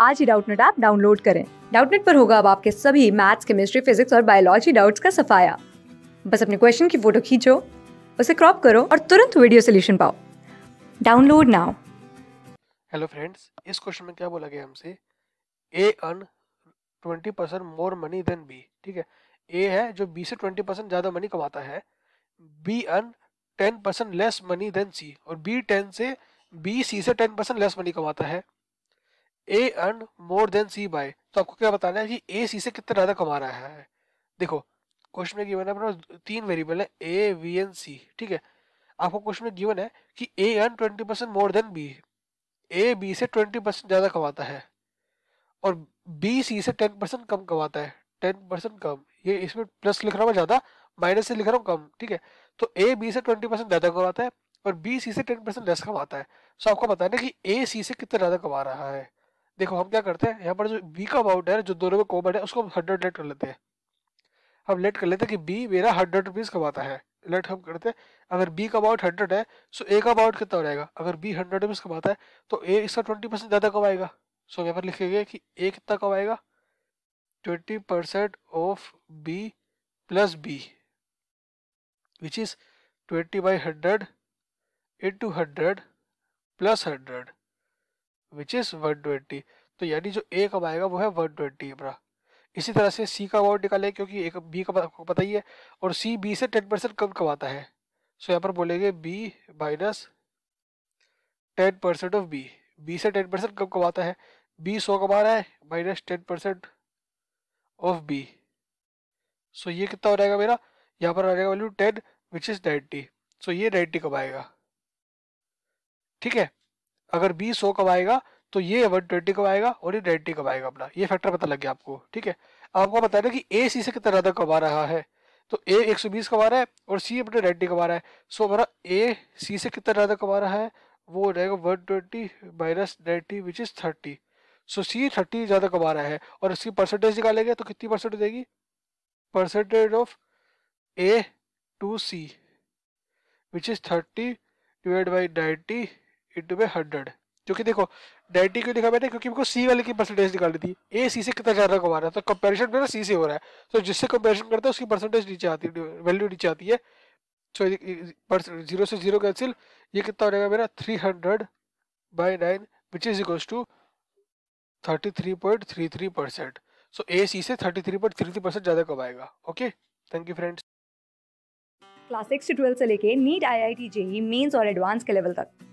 आज ही Doubtnut app download करें डाउटनेट पर होगा अब आपके सभी मैथ्स केमिस्ट्री फिजिक्स और बायोलॉजी डाउट्स का सफाया बस अपने क्वेश्चन की फोटो खींचो उसे क्रॉप करो और तुरंत वीडियो सोल्यूशन पाओ डाउनलोड नाउ हेलो फ्रेंड्स इस क्वेश्चन में क्या बोला गया हमसे A earn twenty percent more money than B ठीक है ए है जो बी से ट्वेंटी परसेंट ज़्यादा मनी कमाता है B earn ten percent less money than C और बी टेन से बी सी से टेन परसेंट लेस मनी कमाता है A earn more than C by तो आपको क्या बताना है कि ए सी से कितना ज्यादा कमा रहा है देखो क्वेश्चन में गिवन है अपना तीन वेरिएबल है ए वी एन सी ठीक है आपको क्वेश्चन में गिवन है कि A earn twenty percent more than B A B से ट्वेंटी परसेंट ज्यादा कमाता है और बी सी से टेन परसेंट कम कमाता है टेन परसेंट कम ये इसमें प्लस लिख रहा हूँ ज्यादा माइनस से लिख रहा हूँ कम ठीक है तो ए बी से ट्वेंटी परसेंट ज्यादा कमाता है और बी सी से टेन परसेंट लेस कमाता है सो तो आपको बताना है कि ए सी से कितना ज्यादा कमा रहा है देखो हम क्या करते हैं यहाँ पर जो बी का अमाउंट है जो दोनों में कॉमन है उसको हम हंड्रेड लेट कर लेते हैं हम लेट कर लेते हैं कि बी मेरा हंड्रेड रुपीज़ कमाता है लेट हम करते हैं अगर बी का अमाउंट हंड्रेड है सो ए का अमाउंट कितना हो जाएगा अगर बी हंड्रेड रुपीज़ कमाता है तो ए इसका ट्वेंटी परसेंट ज़्यादा कमाएगा सो यहाँ पर लिखेंगे कि ए कितना कमाएगा twenty percent of B plus B which is twenty by hundred into hundred plus hundred which is one twenty तो यानी जो ए कब आएगा वो है वन ट्वेंटी अपना इसी तरह से सी का अमाउंट निकालेंगे क्योंकि एक बी का आपको पता ही है और सी बी से टेन परसेंट कम कमाता है सो यहाँ पर बोलेंगे B minus ten percent of B B से टेन परसेंट कम कमाता है बी सौ कमा रहा है minus ten percent of B so ये कितना हो जाएगा मेरा यहाँ पर आ जाएगा value ten which is ninety so ये नाइन्टी कमाएगा ठीक है अगर बी सौ आएगा तो ये वन ट्वेंटी कमाएगा और ये नाइन्टी आएगा अपना ये फैक्टर पता लग गया आपको ठीक है आपको बता दें कि ए सी से कितना ज़्यादा कमा रहा है तो ए एक सौ बीस कमा रहा है और सी अपने कब कमा रहा है सो हमारा ए सी से कितना ज़्यादा कमा रहा है वो हो जाएगा one twenty minus ninety which is thirty so C thirty ज़्यादा कमा रहा है और इसकी परसेंटेज निकालेंगे तो कितनी परसेंटेज देगी percentage of A to C which is thirty divide by ninety into by hundred जो कि देखो नाइन्टी क्यों दिखा मैंने क्योंकि मेरे को सी वाले की परसेंटेज निकालनी थी ए सी से कितना ज़्यादा कमा रहा है तो कंपेरिजन मेरा सी से हो रहा है तो जिससे कंपेरिजन करता है उसकी परसेंटेज नीचे आती है वैल्यू नीचे आती है सो जीरो से जीरो कैंसिल ये कितना हो जाएगा मेरा three hundred by nine which is equals to thirty three point three three percent so A C से thirty three point three three percent ज़्यादा कमाएगा okay thank you friends class six से twelfth से लेके NEET I I T JEE Mains और advance के level तक